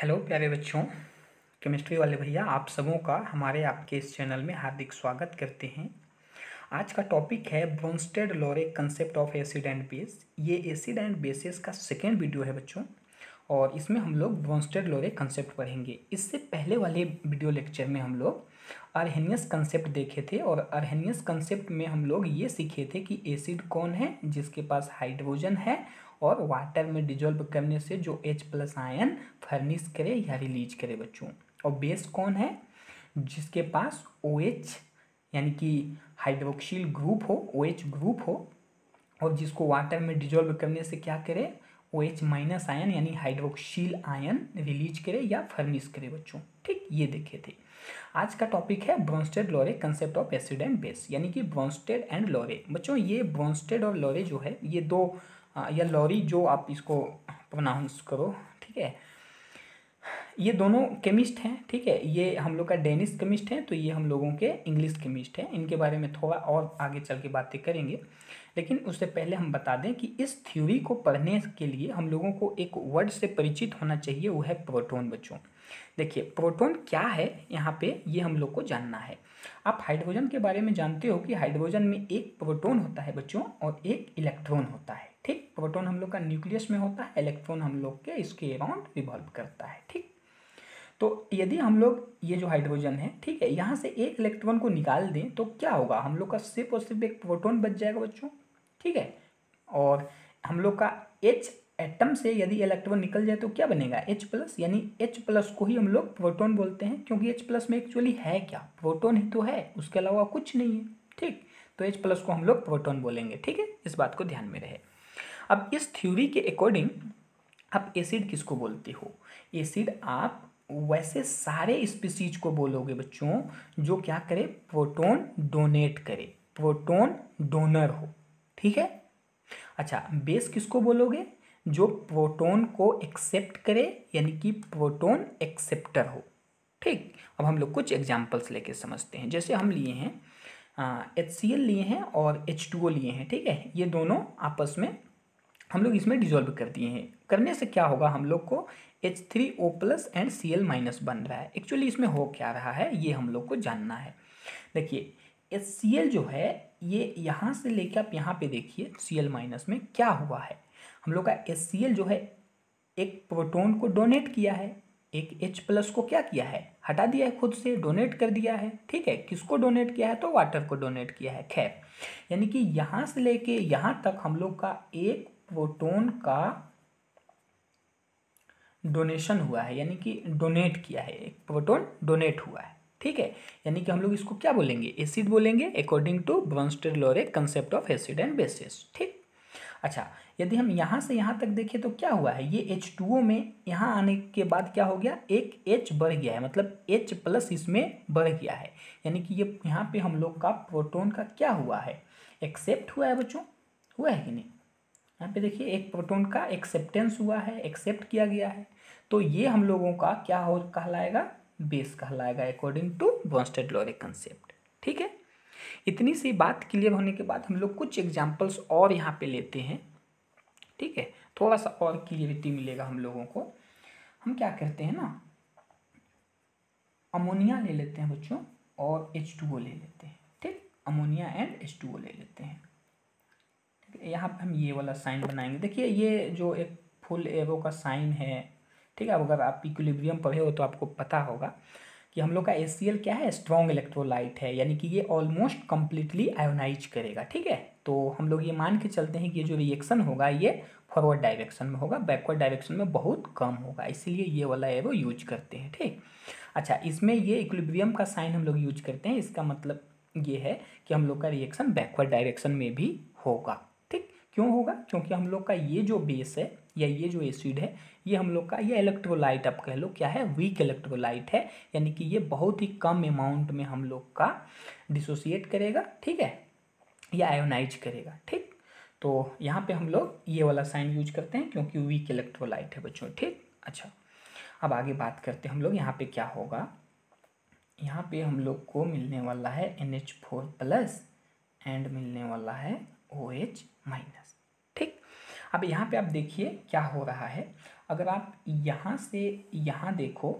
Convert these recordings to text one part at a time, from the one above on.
Hello प्यारे बच्चों chemistry वाले भैया आप सबों का हमारे आपके इस चैनल में हार्दिक स्वागत करते हैं आज का टॉपिक है Bronsted Lowry concept of acid and base ये एसिड एंड बेसिस का सेकेंड वीडियो है बच्चों और इसमें हम लोग ब्रोंस्टेड लॉरे कंसेप्ट पढ़ेंगे इससे पहले वाले वीडियो लेक्चर में हम लोग अरहेनियस कंसेप्ट देखे थे और अरहेनियस कंसेप्ट में हम लोग ये सीखे थे कि एसिड कौन है जिसके पास हाइड्रोजन है और वाटर में डिजोल्व करने से जो एच प्लस आयन फर्निश करे या रिलीज करे बच्चों और बेस कौन है जिसके पास ओ OH, यानी कि हाइड्रोक्सील ग्रुप हो ओ OH ग्रुप हो और जिसको वाटर में डिजोल्व करने से क्या करे ओ एच माइनस आयन यानी हाइड्रोक्सील आयन रिलीज करे या फर्निश करे बच्चों ठीक ये देखे थे आज का टॉपिक है Bronsted Lowry concept of acid and base यानी कि ब्रॉन्स्टेड एंड लॉरे बच्चों ये ब्रॉन्स्टेड और लॉरे जो है ये दो हाँ, या लॉरी जो आप इसको प्रोनाउंस करो ठीक है ये दोनों केमिस्ट हैं ठीक है ये हम लोग का डेनिश केमिस्ट हैं तो ये हम लोगों के इंग्लिश केमिस्ट हैं इनके बारे में थोड़ा और आगे चल के बातें करेंगे लेकिन उससे पहले हम बता दें कि इस थ्योरी को पढ़ने के लिए हम लोगों को एक वर्ड से परिचित होना चाहिए वो है प्रोटोन बच्चों देखिए प्रोटोन क्या है यहाँ पे ये हम लोग को जानना है आप हाइड्रोजन के बारे में जानते हो कि हाइड्रोजन में एक प्रोटोन होता है बच्चों और एक इलेक्ट्रॉन होता है ठीक प्रोटॉन हम लोग का न्यूक्लियस में होता है इलेक्ट्रॉन हम लोग के इसके अराउंड रिवॉल्व करता है ठीक तो यदि हम लोग ये जो हाइड्रोजन है ठीक है यहाँ से एक इलेक्ट्रॉन को निकाल दें तो क्या होगा हम लोग का सिर्फ और सिर्फ एक प्रोटोन बच जाएगा बच्चों ठीक है और हम लोग का एच एटम से यदि इलेक्ट्रॉन निकल जाए तो क्या बनेगा एच प्लस यानी एच प्लस को ही हम लोग प्रोटोन बोलते हैं क्योंकि एच प्लस में एक्चुअली है क्या प्रोटोन ही तो है उसके अलावा कुछ नहीं है ठीक तो एच प्लस को हम लोग प्रोटोन बोलेंगे ठीक है इस बात को ध्यान में रहे अब इस थ्योरी के अकॉर्डिंग आप एसिड किसको बोलते हो एसिड आप वैसे सारे स्पीसीज को बोलोगे बच्चों जो क्या करे प्रोटोन डोनेट करे प्रोटोन डोनर हो ठीक है अच्छा बेस किसको बोलोगे जो प्रोटोन को एक्सेप्ट करे यानी कि प्रोटोन एक्सेप्टर हो ठीक अब हम लोग कुछ एग्जाम्पल्स लेके समझते हैं जैसे हम लिए हैं एच सी एल लिए हैं और एच टू ओ लिए हैं ठीक है ये दोनों आपस में हम लोग इसमें डिजोल्व कर दिए हैं करने से क्या होगा हम लोग को H three O plus and C L minus बन रहा है एक्चुअली इसमें हो क्या रहा है ये हम लोग को जानना है देखिए एच सी एल जो है ये यहाँ से लेके आप यहाँ पे देखिए सी एल माइनस में क्या हुआ है हम लोग का एच सी एल जो है एक प्रोटोन को डोनेट किया है एक एच प्लस को क्या किया है हटा दिया है खुद से डोनेट कर दिया है ठीक है किसको डोनेट किया है तो वाटर को डोनेट किया है खैर यानी कि यहाँ से लेके यहाँ तक हम लोग का एक प्रोटोन का डोनेशन हुआ है यानी कि डोनेट किया है एक प्रोटोन डोनेट हुआ है ठीक है यानी कि हम लोग इसको क्या बोलेंगे एसिड बोलेंगे according to Bronsted Lowry concept of acid and bases ठीक अच्छा यदि हम यहाँ से यहाँ तक देखें तो क्या हुआ है ये एच टू ओ में यहाँ आने के बाद क्या हो गया एक एच बढ़ गया है मतलब एच प्लस इसमें बढ़ गया है यानी कि ये यहाँ पे हम लोग का प्रोटोन का क्या हुआ है एक्सेप्ट हुआ है बच्चों हुआ है कि नहीं यहाँ पे देखिए एक प्रोटोन का एक्सेप्टेंस हुआ है एक्सेप्ट किया गया है तो ये हम लोगों का क्या हो कहलाएगा बेस कहलाएगा according to Bronsted Lowry concept ठीक है इतनी सी बात क्लियर होने के बाद हम लोग कुछ एग्जाम्पल्स और यहाँ पे लेते हैं ठीक है थोड़ा सा और क्लियरिटी मिलेगा हम लोगों को हम क्या करते हैं ना अमोनिया ले लेते हैं बच्चों और एच टू ओ ले लेते हैं ठीक ammonia and H two O ले लेते हैं यहाँ पे हम ये वाला साइन बनाएंगे देखिए ये जो एक फुल एरो का साइन है ठीक है अगर आप इक्विलिब्रियम पढ़े हो तो आपको पता होगा कि हम लोग का ए क्या है स्ट्रॉन्ग इलेक्ट्रोलाइट है यानी कि ये ऑलमोस्ट कम्प्लीटली आयोनाइज करेगा ठीक है तो हम लोग ये मान के चलते हैं कि ये जो रिएक्शन होगा ये फॉरवर्ड डायरेक्शन में होगा बैकवर्ड डायरेक्शन में बहुत कम होगा इसीलिए ये वाला एरो यूज करते हैं ठीक अच्छा इसमें ये इक्विलिब्रियम का साइन हम लोग यूज करते हैं इसका मतलब ये है कि हम लोग का रिएक्शन बैकवर्ड डायरेक्शन में भी होगा क्यों होगा क्योंकि हम लोग का ये जो बेस है या ये जो एसिड है ये हम लोग का ये इलेक्ट्रोलाइट आप कह लो क्या है वीक इलेक्ट्रोलाइट है यानी कि ये बहुत ही कम अमाउंट में हम लोग का डिसोसिएट करेगा ठीक है या आयोनाइज करेगा ठीक तो यहाँ पे हम लोग ये वाला साइन यूज करते हैं क्योंकि वीक इलेक्ट्रोलाइट है बच्चों ठीक अच्छा अब आगे बात करते हैं हम लोग यहाँ पे क्या होगा यहाँ पे हम लोग को मिलने वाला है N H four plus and मिलने वाला है ओ एच माइनस अब यहाँ पे आप देखिए क्या हो रहा है अगर आप यहाँ से यहाँ देखो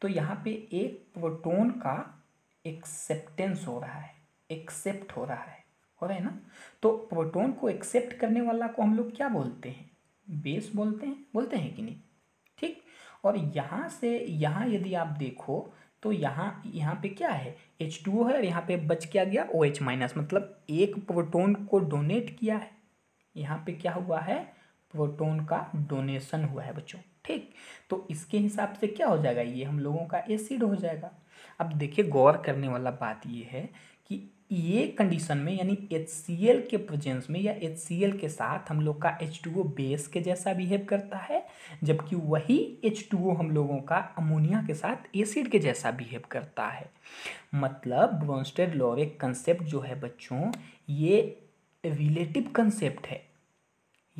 तो यहाँ पे एक प्रोटोन का एक्सेप्टेंस हो रहा है एक्सेप्ट हो रहा है हो रहा है ना तो प्रोटोन को एक्सेप्ट करने वाला को हम लोग क्या बोलते हैं बेस बोलते हैं बोलते हैं कि नहीं ठीक और यहाँ से यहाँ यदि आप देखो तो यहाँ यहाँ पे क्या है एच टू है और यहाँ पे बच क्या गया ओ एच माइनस मतलब एक प्रोटोन को डोनेट किया है यहाँ पे क्या हुआ है प्रोटोन का डोनेशन हुआ है बच्चों ठीक तो इसके हिसाब से क्या हो जाएगा ये हम लोगों का एसिड हो जाएगा अब देखिए गौर करने वाला बात ये है कि ये कंडीशन में यानी एच के प्रेजेंस में या एच के साथ हम लोग का एच बेस के जैसा बिहेव करता है जबकि वही एच हम लोगों का अमोनिया के साथ एसिड के जैसा बिहेव करता है मतलब ब्रॉन्स्टेड लॉरेक कंसेप्ट जो है बच्चों ये रिलेटिव कंसेप्ट है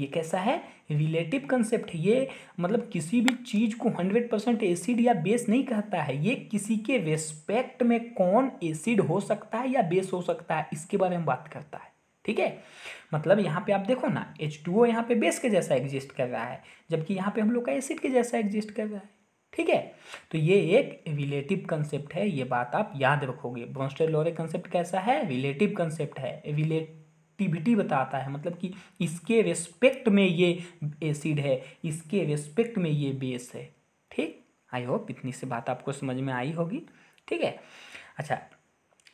ये कैसा है रिलेटिव कंसेप्ट है ये मतलब किसी भी चीज़ को हंड्रेड परसेंट एसिड या बेस नहीं कहता है ये किसी के रेस्पेक्ट में कौन एसिड हो सकता है या बेस हो सकता है इसके बारे में बात करता है ठीक है मतलब यहाँ पे आप देखो ना एच टू ओ यहाँ पे बेस के जैसा एग्जिस्ट कर रहा है जबकि यहाँ पे हम लोग का एसिड के जैसा एग्जिस्ट कर रहा है ठीक है तो ये एक रिलेटिव कंसेप्ट है ये बात आप याद रखोगे ब्रोस्टर लोरे कंसेप्ट कैसा है रिलेटिव कंसेप्ट है रिलेट एक्टिविटी बताता है मतलब कि इसके रेस्पेक्ट में ये एसिड है इसके रेस्पेक्ट में ये बेस है ठीक आई होप इतनी सी बात आपको समझ में आई होगी ठीक है अच्छा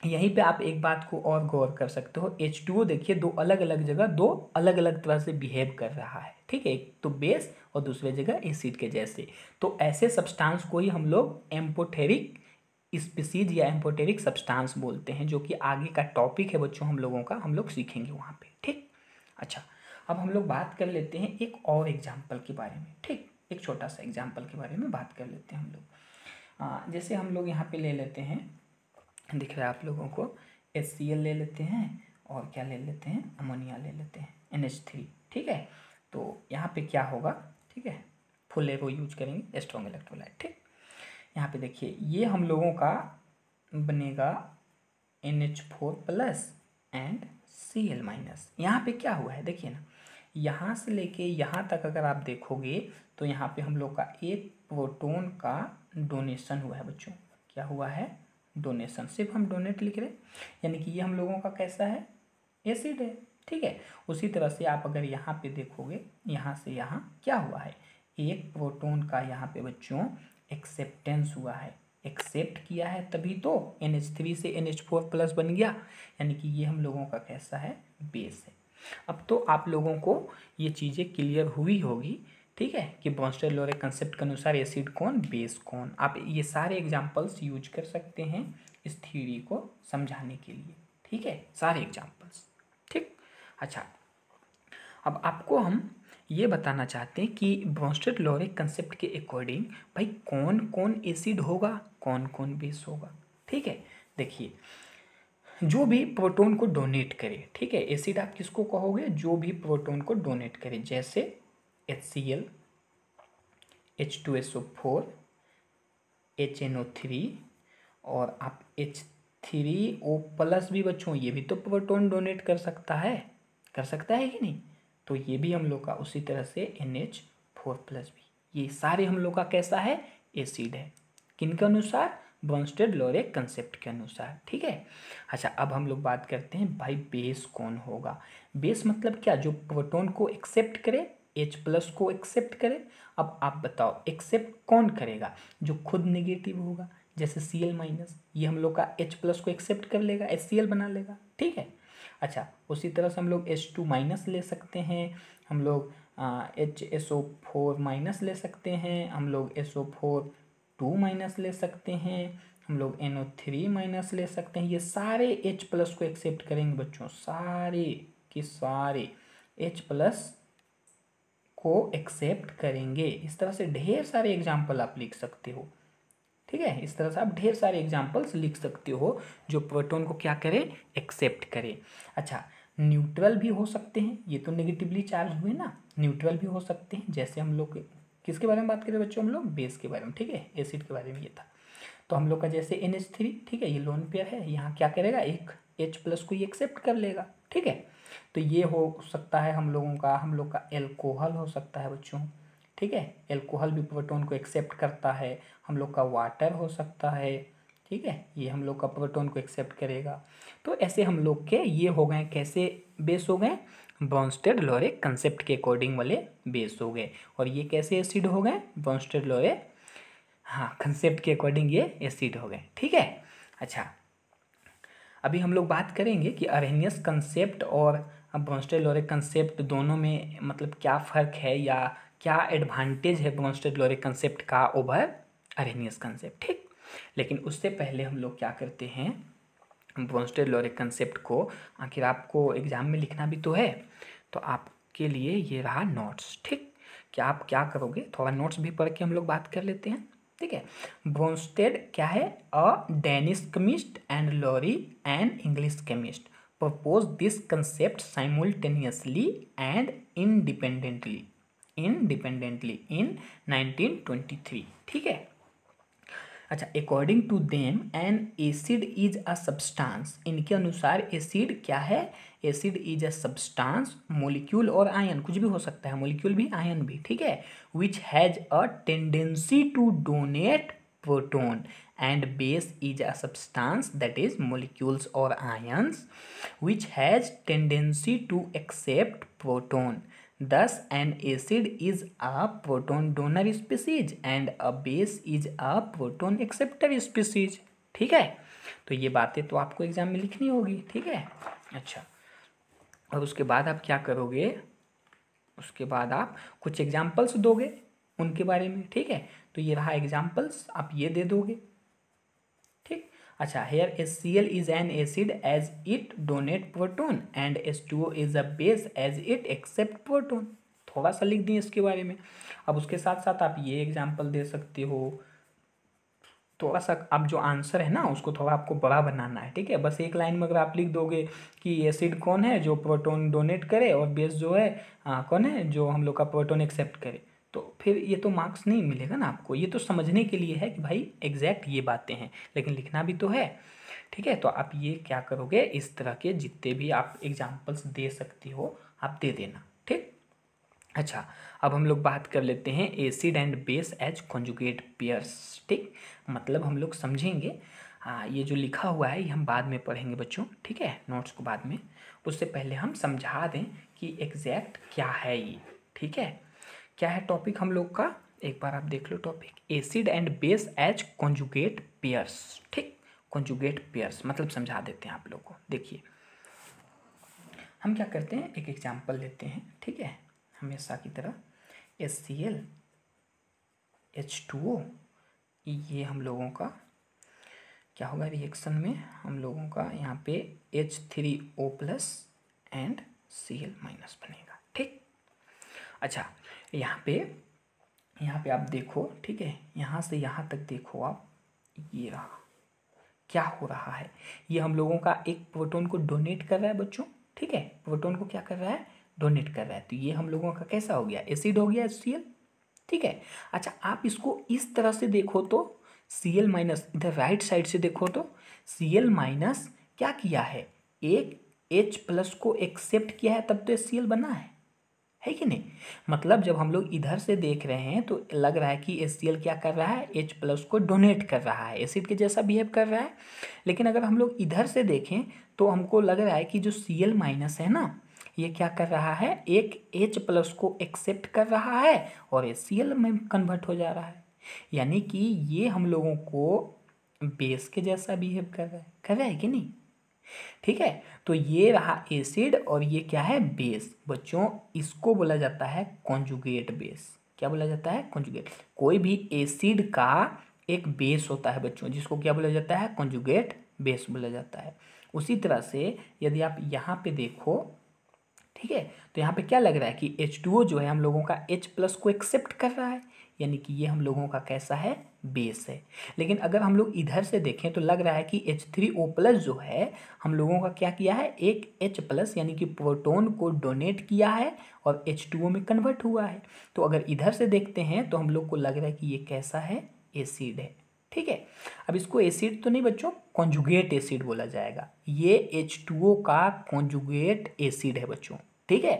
यहीं पे आप एक बात को और गौर कर सकते हो एच टू ओ देखिए दो अलग अलग जगह दो अलग अलग तरह से बिहेव कर रहा है ठीक है एक तो बेस और दूसरे जगह एसिड के जैसे तो ऐसे सब्सटेंस को ही हम लोग एम्पोथेरिक स्पीसीज या एम्पोटेरिक सब्सटेंस बोलते हैं जो कि आगे का टॉपिक है बच्चों हम लोगों का हम लोग सीखेंगे वहाँ पे ठीक अच्छा अब हम लोग बात कर लेते हैं एक और एग्जाम्पल के बारे में ठीक एक छोटा सा एग्जाम्पल के बारे में बात कर लेते हैं हम लोग जैसे हम लोग यहाँ पे ले लेते हैं दिख रहा है आप लोगों को एस ले लेते हैं और क्या ले लेते हैं अमोनिया ले लेते हैं एन ठीक है तो यहाँ पे क्या होगा ठीक है फुल एरो यूज करेंगे स्ट्रॉन्ग इलेक्ट्रोलाइट ठीक यहाँ पे देखिए ये हम लोगों का बनेगा N H four plus and C L minus यहाँ पे क्या हुआ है देखिए ना यहाँ से लेके यहाँ तक अगर आप देखोगे तो यहाँ पे हम लोग का एक प्रोटोन का डोनेशन हुआ है बच्चों क्या हुआ है डोनेशन सिर्फ हम डोनेट लिख रहे हैं यानी कि ये हम लोगों का कैसा है एसिड है ठीक है उसी तरह से आप अगर यहाँ पे देखोगे यहाँ से यहाँ क्या हुआ है एक प्रोटोन का यहाँ पे बच्चों एक्सेप्टेंस हुआ है एक्सेप्ट किया है तभी तो एन एच थ्री से एन एच फोर प्लस बन गया यानी कि ये हम लोगों का कैसा है बेस है अब तो आप लोगों को ये चीज़ें क्लियर हुई होगी ठीक है कि बॉन्स्टर लोरे कंसेप्ट के अनुसार एसिड कौन बेस कौन आप ये सारे एग्जाम्पल्स यूज कर सकते हैं इस थ्योरी को समझाने के लिए ठीक है सारे एग्जाम्पल्स ठीक अच्छा अब आपको हम ये बताना चाहते हैं कि ब्रॉन्स्टेड लॉरिक कंसेप्ट के अकॉर्डिंग भाई कौन कौन एसिड होगा कौन कौन बेस होगा ठीक है देखिए जो भी प्रोटोन को डोनेट करे ठीक है एसिड आप किसको कहोगे जो भी प्रोटोन को डोनेट करे जैसे H C L H two S O four H N O three और आप एच थ्री ओ प्लस भी बच्चों ये भी तो प्रोटोन डोनेट कर सकता है कर सकता है कि नहीं तो ये भी हम लोग का उसी तरह से एन एच फोर प्लस बी ये सारे हम लोग का कैसा है एसिड है किन के अनुसार बॉन्स्टेड लोरे कंसेप्ट के अनुसार ठीक है अच्छा अब हम लोग बात करते हैं भाई बेस कौन होगा बेस मतलब क्या जो प्रोटोन को एक्सेप्ट करे एच प्लस को एक्सेप्ट करे अब आप बताओ एक्सेप्ट कौन करेगा जो खुद नेगेटिव होगा जैसे सी एल माइनस ये हम लोग का एच प्लस को एक्सेप्ट कर लेगा एच सी एल बना लेगा ठीक है अच्छा उसी तरह से हम लोग एच टू माइनस ले सकते हैं हम लोग H S O four minus ले सकते हैं हम लोग S O four two minus ले सकते हैं हम लोग एन ओ थ्री माइनस ले सकते हैं ये सारे एच प्लस को एक्सेप्ट करेंगे बच्चों सारे के सारे एच प्लस को एक्सेप्ट करेंगे इस तरह से ढेर सारे एग्जाम्पल आप लिख सकते हो ठीक है इस तरह से आप ढेर सारे एग्जाम्पल्स लिख सकते हो जो प्रोटोन को क्या करें एक्सेप्ट करें अच्छा न्यूट्रल भी हो सकते हैं ये तो नेगेटिवली चार्ज हुए ना न्यूट्रल भी हो सकते हैं जैसे हम लोग किसके बारे में बात करें बच्चों हम लोग बेस के बारे में ठीक है एसिड के बारे में ये था तो हम लोग का जैसे एन एच थ्री ठीक है ये लोन पेयर है यहाँ क्या करेगा एक एच प्लस को ये एक्सेप्ट कर लेगा ठीक है तो ये हो सकता है हम लोगों का हम लोग का एल्कोहल हो सकता है बच्चों ठीक है एल्कोहल भी प्रोटोन को एक्सेप्ट करता है हम लोग का वाटर हो सकता है ठीक है ये हम लोग का प्रोटोन को एक्सेप्ट करेगा तो ऐसे हम लोग के ये हो गए कैसे बेस हो गए बॉन्स्टेड लोरे कंसेप्ट के अकॉर्डिंग वाले बेस हो गए और ये कैसे एसिड हो गए बॉन्स्टेड लोरे हाँ कंसेप्ट के अकॉर्डिंग ये एसिड हो गए ठीक है अच्छा अभी हम लोग बात करेंगे कि अरेनियस कंसेप्ट और बॉन्स्टेड लोरे कंसेप्ट दोनों में मतलब क्या फ़र्क है या क्या एडवांटेज है ग्लोरिक कंसेप्ट का ओवर अरेनियस कंसेप्ट ठीक लेकिन उससे पहले हम लोग क्या करते हैं ब्रॉन्स्टेड लॉरिक कंसेप्ट को आखिर आपको एग्ज़ाम में लिखना भी तो है तो आपके लिए ये रहा नोट्स ठीक कि आप क्या करोगे थोड़ा नोट्स भी पढ़ के हम लोग बात कर लेते हैं ठीक है ब्रॉन्स्टेड क्या है a Danish chemist and Lowry and English chemist propose this concept simultaneously and independently independently in 1923 ठीक है अच्छा according to them an acid is a substance इनके अनुसार एसिड क्या है acid is a substance molecule और आयन कुछ भी हो सकता है मोलिक्यूल भी आयन भी ठीक है which has a tendency to donate proton and base is a substance that is molecules और ions which has tendency to accept proton thus an acid is a proton donor species and a base is a proton acceptor species ठीक है तो ये बातें तो आपको exam में लिखनी होगी ठीक है अच्छा और उसके बाद आप क्या करोगे उसके बाद आप कुछ एग्जाम्पल्स दोगे उनके बारे में ठीक है तो ये रहा एग्जाम्पल्स आप ये दे दोगे अच्छा here S C L is an acid as it donate proton and S two is a base as it accept proton थोड़ा सा लिख दें इसके बारे में अब उसके साथ साथ आप ये एग्जाम्पल दे सकते हो थोड़ा सा आप जो आंसर है ना उसको थोड़ा आपको बड़ा बनाना है ठीक है बस एक लाइन में अगर आप लिख दोगे कि एसिड कौन है जो प्रोटोन डोनेट करे और बेस जो है आ, हाँ, कौन है जो हम लोग का प्रोटोन एक्सेप्ट करे तो फिर ये तो मार्क्स नहीं मिलेगा ना आपको ये तो समझने के लिए है कि भाई एग्जैक्ट ये बातें हैं लेकिन लिखना भी तो है ठीक है तो आप ये क्या करोगे इस तरह के जितने भी आप एग्जाम्पल्स दे सकती हो आप दे देना ठीक अच्छा अब हम लोग बात कर लेते हैं acid and base as conjugate pairs ठीक मतलब हम लोग समझेंगे हाँ ये जो लिखा हुआ है ये हम बाद में पढ़ेंगे बच्चों ठीक है नोट्स को बाद में उससे पहले हम समझा दें कि एग्जैक्ट क्या है ये ठीक है क्या है टॉपिक हम लोग का एक बार आप देख लो topic acid and base as conjugate pairs ठीक कॉन्जुगेट पेयर्स मतलब समझा देते हैं आप लोग को देखिए हम क्या करते हैं एक एग्जाम्पल लेते हैं ठीक है हमेशा की तरह S C L H two O ये हम लोगों का क्या होगा रिएक्शन में हम लोगों का यहाँ पे H three O plus and C L minus बनेगा ठीक अच्छा यहाँ पे यहाँ पे आप देखो ठीक है यहाँ से यहाँ तक देखो आप ये रहा क्या हो रहा है ये हम लोगों का एक प्रोटोन को डोनेट कर रहा है बच्चों ठीक है प्रोटोन को क्या कर रहा है डोनेट कर रहा है तो ये हम लोगों का कैसा हो गया एसिड हो गया एच ठीक है अच्छा आप इसको इस तरह से देखो तो सी एल माइनस इधर राइट साइड से देखो तो सी एल माइनस क्या किया है एक एच प्लस को एक्सेप्ट किया है तब तो एस सी एल बना है है कि नहीं मतलब जब हम लोग इधर से देख रहे हैं तो लग रहा है कि एस क्या कर रहा है एच प्लस को डोनेट कर रहा है एसिड के जैसा बिहेव कर रहा है लेकिन अगर हम लोग इधर से देखें तो हमको लग रहा है कि जो सी एल माइनस है ना ये क्या कर रहा है एक एच प्लस को एक्सेप्ट कर रहा है और एस में कन्वर्ट हो जा रहा है यानी कि ये हम लोगों को बेस के जैसा बिहेव कर रहा है कर रहा है कि नहीं ठीक है तो ये रहा एसिड और ये क्या है बेस बच्चों इसको बोला जाता है कॉन्जुगेट बेस क्या बोला जाता है कॉन्जुगेट कोई भी एसिड का एक बेस होता है बच्चों जिसको क्या बोला जाता है कॉन्जुगेट बेस बोला जाता है उसी तरह से यदि आप यहाँ पे देखो ठीक है तो यहाँ पे क्या लग रहा है कि एच जो है हम लोगों का एच प्लस को एक्सेप्ट कर रहा है यानी कि ये हम लोगों का कैसा है बेस है लेकिन अगर हम लोग इधर से देखें तो लग रहा है कि एच थ्री ओ प्लस जो है हम लोगों का क्या किया है एक एच प्लस यानी कि प्रोटोन को डोनेट किया है और एच टू ओ में कन्वर्ट हुआ है तो अगर इधर से देखते हैं तो हम लोग को लग रहा है कि ये कैसा है एसिड है ठीक है अब इसको एसिड तो नहीं बच्चों कॉन्जुगेट एसिड बोला जाएगा ये एच टू ओ का कॉन्जुगेट एसिड है बच्चों ठीक है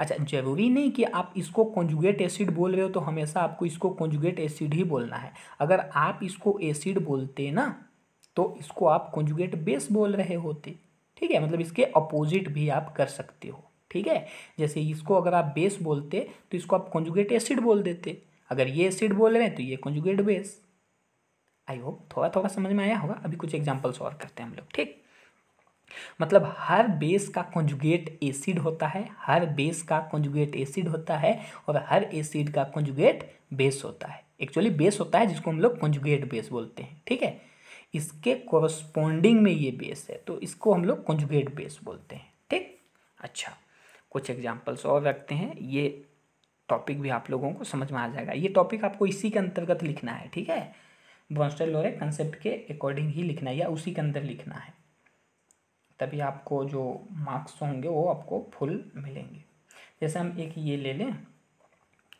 अच्छा जरूरी नहीं कि आप इसको कॉन्जुगेट एसिड बोल रहे हो तो हमेशा आपको इसको कॉन्जुगेट एसिड ही बोलना है अगर आप इसको एसिड बोलते ना तो इसको आप कॉन्जुगेट बेस बोल रहे होते ठीक है मतलब इसके अपोजिट भी आप कर सकते हो ठीक है जैसे इसको अगर आप बेस बोलते तो इसको आप कॉन्जुगेट एसिड बोल देते अगर ये एसिड बोल रहे हैं तो ये कॉन्जुगेट बेस आई होप थोड़ा थोड़ा समझ में आया होगा अभी कुछ एग्जाम्पल्स और करते हैं हम लोग ठीक मतलब हर बेस का कंजुगेट एसिड होता है हर बेस का कंजुगेट एसिड होता है और हर एसिड का कंजुगेट बेस होता है एक्चुअली बेस होता है जिसको हम लोग कंजुगेट बेस बोलते हैं ठीक है इसके कोरस्पोंडिंग में ये बेस है तो इसको हम लोग कंजुगेट बेस बोलते हैं ठीक अच्छा कुछ एग्जाम्पल्स और रखते हैं ये टॉपिक भी आप लोगों को समझ में आ जाएगा ये टॉपिक आपको इसी के अंतर्गत लिखना है ठीक है ब्रॉन्स्टर लोरे कंसेप्ट के अकॉर्डिंग ही लिखना है या उसी के अंदर लिखना है तभी आपको जो मार्क्स होंगे वो आपको फुल मिलेंगे जैसे हम एक ये ले लें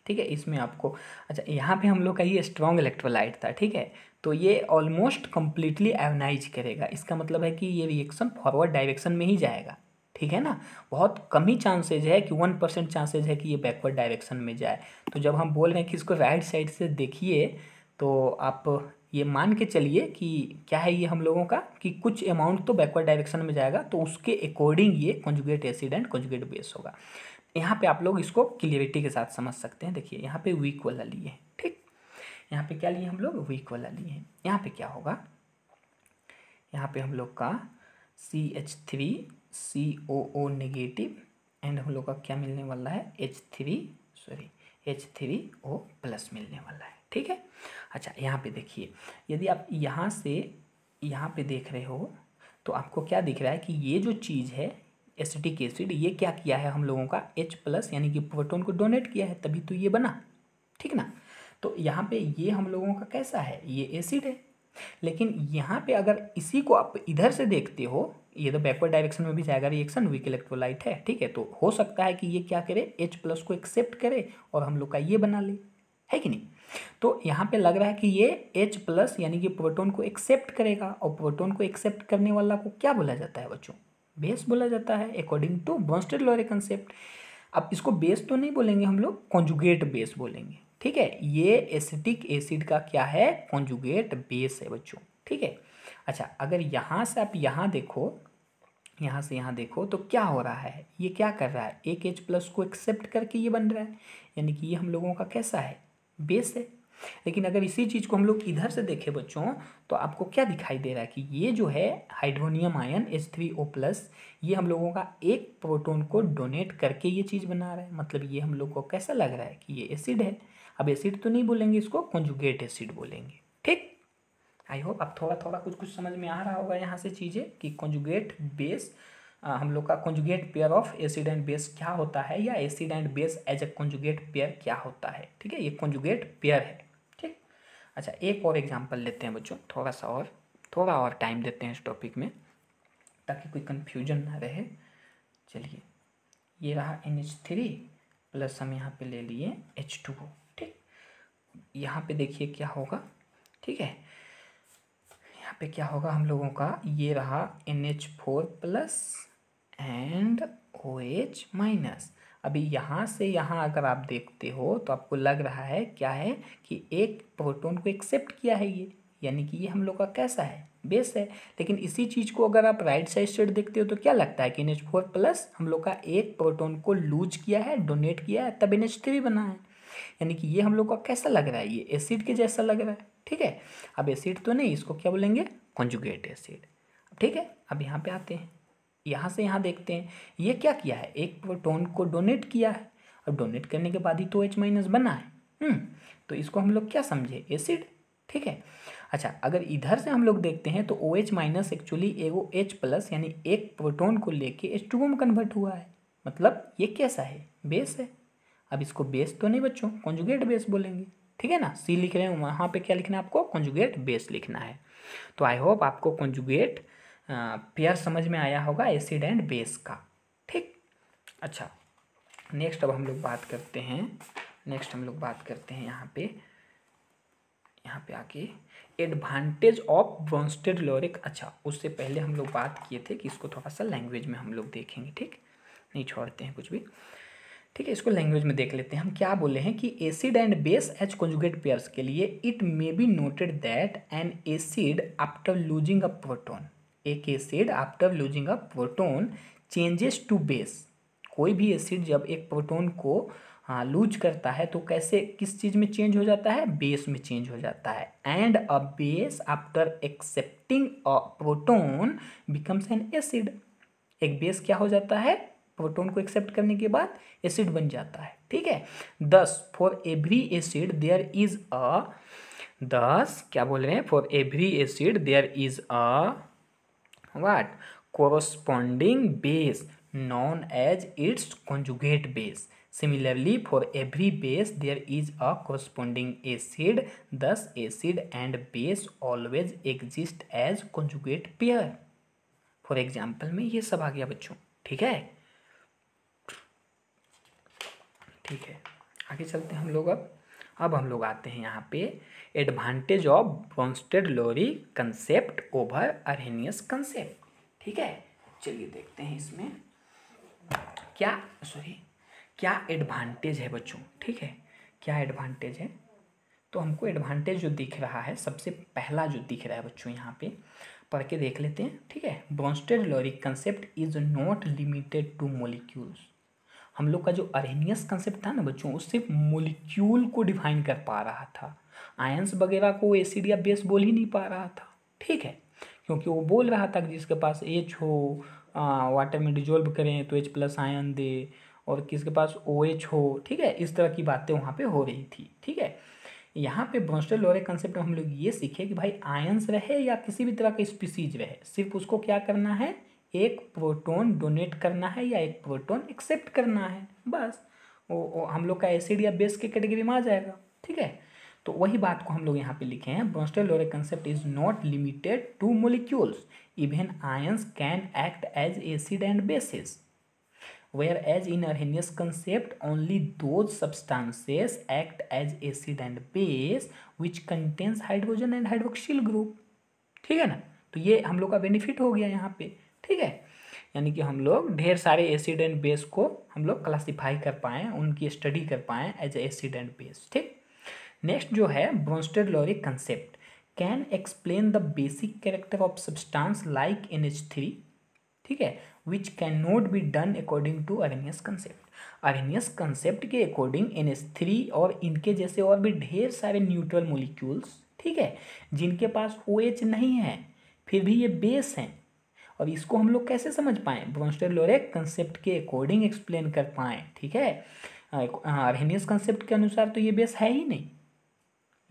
ठीक है इसमें आपको अच्छा यहाँ पे हम लोग का ये स्ट्रॉन्ग इलेक्ट्रोलाइट था ठीक है तो ये ऑलमोस्ट कम्प्लीटली एवनाइज करेगा इसका मतलब है कि ये रिएक्शन फॉरवर्ड डायरेक्शन में ही जाएगा ठीक है ना बहुत कम ही चांसेज है कि वन परसेंट चांसेज है कि ये बैकवर्ड डायरेक्शन में जाए तो जब हम बोल रहे हैं कि इसको राइट साइड से देखिए तो आप ये मान के चलिए कि क्या है ये हम लोगों का कि कुछ अमाउंट तो बैकवर्ड डायरेक्शन में जाएगा तो उसके अकॉर्डिंग ये conjugate acid and conjugate base होगा यहाँ पे आप लोग इसको क्लियरिटी के साथ समझ सकते हैं देखिए यहाँ पे वीक वाला लिए हैं ठीक यहाँ पे क्या लिए हम लोग वीक वाला लिए हैं यहाँ पे क्या होगा यहाँ पे हम लोग का C H three C O O negative and हम लोग का क्या मिलने वाला है H three sorry H three O plus मिलने वाला है ठीक है अच्छा यहाँ पे देखिए यदि आप यहाँ से यहाँ पे देख रहे हो तो आपको क्या दिख रहा है कि ये जो चीज़ है एसिटिक एसिड ये क्या किया है हम लोगों का एच प्लस यानी कि प्रोटोन को डोनेट किया है तभी तो ये बना ठीक ना तो यहाँ पे ये हम लोगों का कैसा है ये एसिड है लेकिन यहाँ पे अगर इसी को आप इधर से देखते हो ये तो बैकवर्ड डायरेक्शन में भी जाएगा रिएक्शन वीक इलेक्ट्रोलाइट है ठीक है तो हो सकता है कि ये क्या करे एच प्लस को एक्सेप्ट करे और हम लोग का ये बना ले है कि नहीं तो यहाँ पे लग रहा है कि ये H प्लस यानी कि प्रोटोन को एक्सेप्ट करेगा और प्रोटोन को एक्सेप्ट करने वाला को क्या बोला जाता है बच्चों बेस बोला जाता है according to Bronsted Lowry concept अब इसको बेस तो नहीं बोलेंगे हम लोग कॉन्जुगेट बेस बोलेंगे ठीक है ये एसिटिक एसिड का क्या है कॉन्जुगेट बेस है बच्चों ठीक है अच्छा अगर यहाँ से आप यहाँ देखो यहाँ से यहाँ देखो तो क्या हो रहा है ये क्या कर रहा है एक एच प्लस को एक्सेप्ट करके ये बन रहा है यानी कि ये हम लोगों का कैसा है बेस है लेकिन अगर इसी चीज़ को हम लोग इधर से देखें बच्चों तो आपको क्या दिखाई दे रहा है कि ये जो है hydronium ion H three O plus ये हम लोगों का एक प्रोटोन को डोनेट करके ये चीज़ बना रहा है मतलब ये हम लोग को कैसा लग रहा है कि ये एसिड है अब एसिड तो नहीं बोलेंगे इसको कंजुगेट एसिड बोलेंगे ठीक आई होप अब थोड़ा थोड़ा कुछ कुछ समझ में आ रहा होगा यहाँ से चीज़ें कि कंजुगेट बेस हम लोग का conjugate pair of acid and base क्या होता है या acid and base as a conjugate pair क्या होता है ठीक है ये कॉन्जुगेट पेयर है ठीक अच्छा एक और एग्जाम्पल लेते हैं बच्चों थोड़ा सा और थोड़ा और टाइम देते हैं इस टॉपिक में ताकि कोई कन्फ्यूजन ना रहे चलिए ये रहा एन एच थ्री प्लस हम यहाँ पर ले लिए एच टू ओ ठीक यहाँ पर देखिए क्या होगा ठीक है यहाँ पे क्या होगा हम लोगों का ये रहा N H four plus and O H minus अभी यहाँ से यहाँ अगर आप देखते हो तो आपको लग रहा है क्या है कि एक प्रोटोन को एक्सेप्ट किया है ये यानी कि ये हम लोग का कैसा है बेस है लेकिन इसी चीज़ को अगर आप राइट साइड साइड देखते हो तो क्या लगता है कि एन एच फोर प्लस हम लोग का एक प्रोटोन को लूज किया है डोनेट किया है तब एन एच थ्री बना है यानी कि ये हम लोग का कैसा लग रहा है ये एसिड के जैसा लग रहा है ठीक है अब एसिड तो नहीं इसको क्या बोलेंगे कॉन्जुगेट एसिड ठीक है अब यहाँ पे आते हैं यहाँ से यहाँ देखते हैं ये क्या किया है एक प्रोटोन को डोनेट किया है और डोनेट करने के बाद ही तो एच माइनस बना है हम्म, तो इसको हम लोग क्या समझे एसिड ठीक है अच्छा अगर इधर से हम लोग देखते हैं तो ओ एच माइनस एक्चुअली एगो एच प्लस यानी एक प्रोटोन को लेके एच टू में कन्वर्ट हुआ है मतलब ये कैसा है बेस है अब इसको बेस तो नहीं बच्चों कॉन्जुगेट बेस बोलेंगे ठीक है ना सी लिख रहे हैं वहाँ पे क्या लिखना है आपको कॉन्जुगेट बेस लिखना है तो आई होप आपको कॉन्जुगेट पेयर समझ में आया होगा एसिड एंड बेस का ठीक अच्छा नेक्स्ट अब हम लोग बात करते हैं नेक्स्ट हम लोग बात करते हैं यहाँ पे यहाँ पे आके एडवांटेज ऑफ ब्रॉन्स्टेड लोरिक अच्छा उससे पहले हम लोग बात किए थे कि इसको थोड़ा सा लैंग्वेज में हम लोग देखेंगे ठीक नहीं छोड़ते हैं कुछ भी ठीक है इसको लैंग्वेज में देख लेते हैं हम क्या बोले हैं कि acid and base as conjugate pairs के लिए it may be noted that an acid after losing a proton एक acid after losing a proton changes to base कोई भी एसिड जब एक प्रोटोन को हाँ लूज करता है तो कैसे किस चीज़ में चेंज हो जाता है बेस में चेंज हो जाता है and a base after accepting a proton becomes an acid एक बेस क्या हो जाता है प्रोटोन को एक्सेप्ट करने के बाद एसिड बन जाता है ठीक है दस for every acid there is a दस क्या बोल रहे हैं for every acid there is a what corresponding base known as its conjugate base similarly for every base there is a corresponding acid thus acid and base always exist as conjugate pair for example में ये सब आ गया बच्चों ठीक है ठीक है आगे चलते हैं हम लोग अब अब हम लोग आते हैं यहाँ पे advantage of Bronsted Lowry concept over Arrhenius concept ठीक है चलिए देखते हैं इसमें क्या सॉरी क्या एडवांटेज है बच्चों ठीक है क्या एडवांटेज है तो हमको एडवांटेज जो दिख रहा है सबसे पहला जो दिख रहा है बच्चों यहाँ पे पढ़ के देख लेते हैं ठीक है Bronsted Lowry concept is not limited to molecules हम लोग का जो अरेनियस कंसेप्ट था ना बच्चों उससे मोलिक्यूल को डिफाइन कर पा रहा था आयंस वगैरह को एसिड या बेस बोल ही नहीं पा रहा था ठीक है क्योंकि वो बोल रहा था कि जिसके पास एच हो आ, वाटर में डिजोल्व करें तो एच प्लस आयन दे और किसके पास ओ OH एच हो ठीक है इस तरह की बातें वहाँ पे हो रही थी ठीक है यहाँ पे ब्रॉन्स्टर लोरे कंसेप्ट में हम लोग ये सीखे कि भाई आयंस रहे या किसी भी तरह का स्पीसीज रहे सिर्फ उसको क्या करना है एक प्रोटॉन डोनेट करना है या एक प्रोटॉन एक्सेप्ट करना है बस वो, वो हम लोग का एसिड या बेस के कैटेगरी में आ जाएगा ठीक है तो वही बात को हम लोग यहाँ पे लिखे हैं Bronsted Lowry concept is not limited to molecules even ions can act as acid and bases whereas in Arrhenius concept only those substances act as acid and base which contains hydrogen and hydroxyl group ठीक है ना तो ये हम लोग का benefit हो गया यहाँ पे ठीक है यानी कि हम लोग ढेर सारे एसिड एंड बेस को हम लोग क्लासीफाई कर पाएँ उनकी स्टडी कर पाएँ एज एसिड एंड बेस ठीक नेक्स्ट जो है Bronsted Lowry concept can explain the basic character of substance like N H three ठीक है which can not be done according to Arrhenius concept Arrhenius concept के according N H three और इनके जैसे और भी ढेर सारे न्यूट्रल मोलिक्यूल्स ठीक है जिनके पास ओ OH एच नहीं है फिर भी ये बेस हैं अब इसको हम लोग कैसे समझ पाएँ ब्रॉन्स्टर लोरे कंसेप्ट के अकॉर्डिंग एक्सप्लेन कर पाएँ ठीक है अरहेनियस कंसेप्ट के अनुसार तो ये बेस है ही नहीं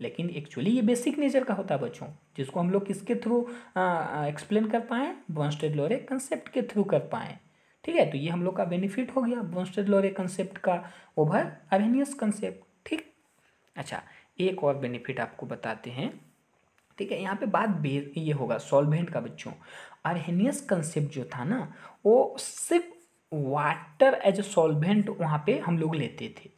लेकिन एक्चुअली ये बेसिक नेचर का होता है बच्चों जिसको हम लोग किसके थ्रू एक्सप्लेन कर पाएँ ब्रॉन्स्टेड लोरे कंसेप्ट के थ्रू कर पाएँ ठीक है तो ये हम लोग का बेनिफिट हो गया ब्रॉन्स्टेड लोरे कंसेप्ट का ओवर अरहेनियस कंसेप्ट ठीक अच्छा एक और बेनिफिट आपको बताते हैं ठीक है यहाँ पे बात बे ये होगा सॉल्वेंट का बच्चों अरहेनियस कंसेप्ट जो था ना वो सिर्फ वाटर एज ए सॉल्वेंट वहाँ पे हम लोग लेते थे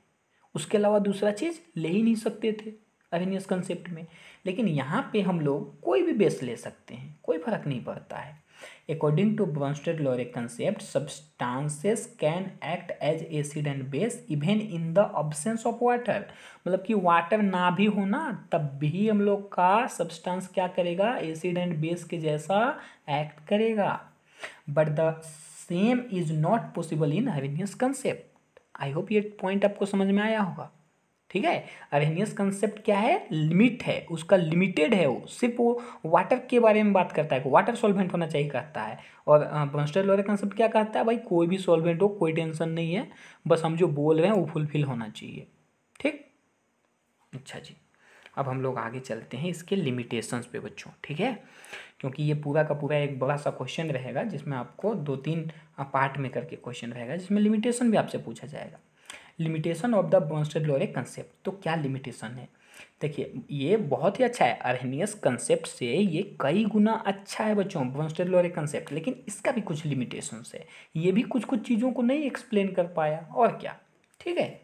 उसके अलावा दूसरा चीज़ ले ही नहीं सकते थे अरहेनियस कंसेप्ट में लेकिन यहाँ पे हम लोग कोई भी बेस ले सकते हैं कोई फर्क नहीं पड़ता है According to Bronsted Lowry concept, substances can act as acid and base even in the absence of water. मतलब कि water ना भी हो ना तब भी हम लोग का substance क्या करेगा acid and base के जैसा act करेगा But the same is not possible in Arrhenius concept. I hope ये point आपको समझ में आया होगा ठीक है अरहेनियस कंसेप्ट क्या है लिमिट है उसका लिमिटेड है वो सिर्फ वो वाटर के बारे में बात करता है वाटर सॉल्वेंट होना चाहिए कहता है और ब्रंस्टर लोरे कंसेप्ट क्या कहता है भाई कोई भी सॉल्वेंट हो कोई टेंशन नहीं है बस हम जो बोल रहे हैं वो फुलफिल होना चाहिए ठीक अच्छा जी अब हम लोग आगे चलते हैं इसके लिमिटेशंस पे बच्चों ठीक है क्योंकि ये पूरा का पूरा एक बड़ा सा क्वेश्चन रहेगा जिसमें आपको दो तीन पार्ट में करके क्वेश्चन रहेगा जिसमें लिमिटेशन भी आपसे पूछा जाएगा limitation of the Bronsted Lowry concept तो क्या लिमिटेशन है देखिए ये बहुत ही अच्छा है अरहनियस कंसेप्ट से ये कई गुना अच्छा है बच्चों बॉन्स्टेड लोरे कंसेप्ट लेकिन इसका भी कुछ लिमिटेशन है ये भी कुछ कुछ चीज़ों को नहीं एक्सप्लेन कर पाया और क्या ठीक है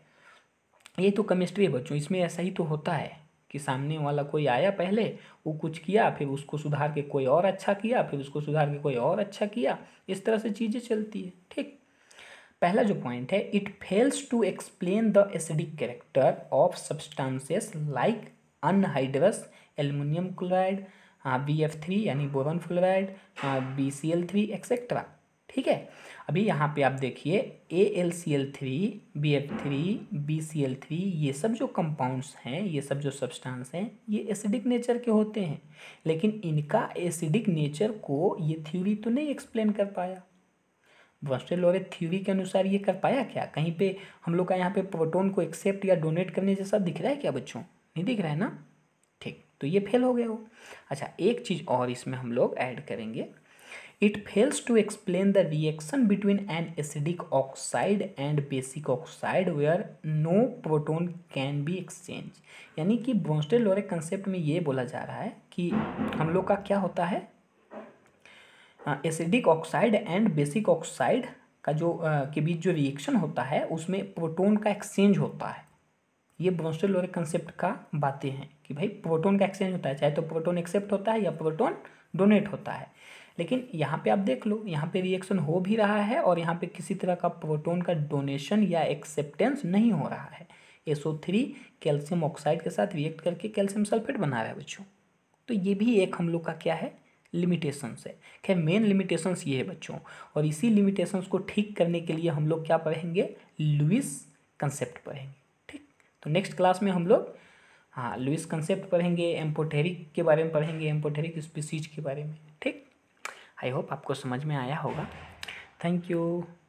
ये तो केमिस्ट्री है बच्चों इसमें ऐसा ही तो होता है कि सामने वाला कोई आया पहले वो कुछ किया फिर उसको सुधार के कोई और अच्छा किया फिर उसको सुधार के कोई और अच्छा किया इस तरह से चीज़ें चलती है ठीक पहला जो पॉइंट है it fails to explain the acidic character of substances like anhydrous aluminium chloride B F three यानी boron fluoride B C L three etcetera ठीक है अभी यहाँ पे आप देखिए A L C L three B F three B C L three ये सब जो कंपाउंड्स हैं ये सब जो सब्सटेंस हैं ये एसिडिक नेचर के होते हैं लेकिन इनका एसिडिक नेचर को ये थ्योरी तो नहीं एक्सप्लेन कर पाया बॉस्टर लोरे थ्योरी के अनुसार ये कर पाया क्या कहीं पे हम लोग का यहाँ पे प्रोटोन को एक्सेप्ट या डोनेट करने जैसा दिख रहा है क्या बच्चों नहीं दिख रहा है ना ठीक तो ये फेल हो गया हो अच्छा एक चीज़ और इसमें हम लोग ऐड करेंगे it fails to explain the reaction between an acidic oxide and basic oxide where no proton can be exchange यानी कि ब्रोस्टेल लोरे कंसेप्ट में ये बोला जा रहा है कि हम लोग का क्या होता है acidic oxide and basic oxide का जो आ, के बीच जो रिएक्शन होता है उसमें प्रोटोन का एक्सचेंज होता है ये ब्रोस्टल लोरे कंसेप्ट का बातें हैं कि भाई प्रोटोन का एक्सचेंज होता है चाहे तो प्रोटोन एक्सेप्ट होता है या प्रोटोन डोनेट होता है लेकिन यहाँ पे आप देख लो यहाँ पे रिएक्शन हो भी रहा है और यहाँ पे किसी तरह का प्रोटोन का डोनेशन या एक्सेप्टेंस नहीं हो रहा है एसओ थ्री कैल्शियम ऑक्साइड के साथ रिएक्ट करके कैल्शियम सल्फेट बना रहा है बच्चों तो ये भी एक हम लोग का क्या है लिमिटेशंस है खैर मेन लिमिटेशंस ये है बच्चों और इसी लिमिटेशंस को ठीक करने के लिए हम लोग क्या पढ़ेंगे लुइस कंसेप्ट पढ़ेंगे ठीक तो नेक्स्ट क्लास में हम लोग हाँ लुइस कंसेप्ट पढ़ेंगे एम्पोटेरिक के बारे में पढ़ेंगे एम्पोटेरिक स्पीसीज के बारे में ठीक आई होप आपको समझ में आया होगा थैंक यू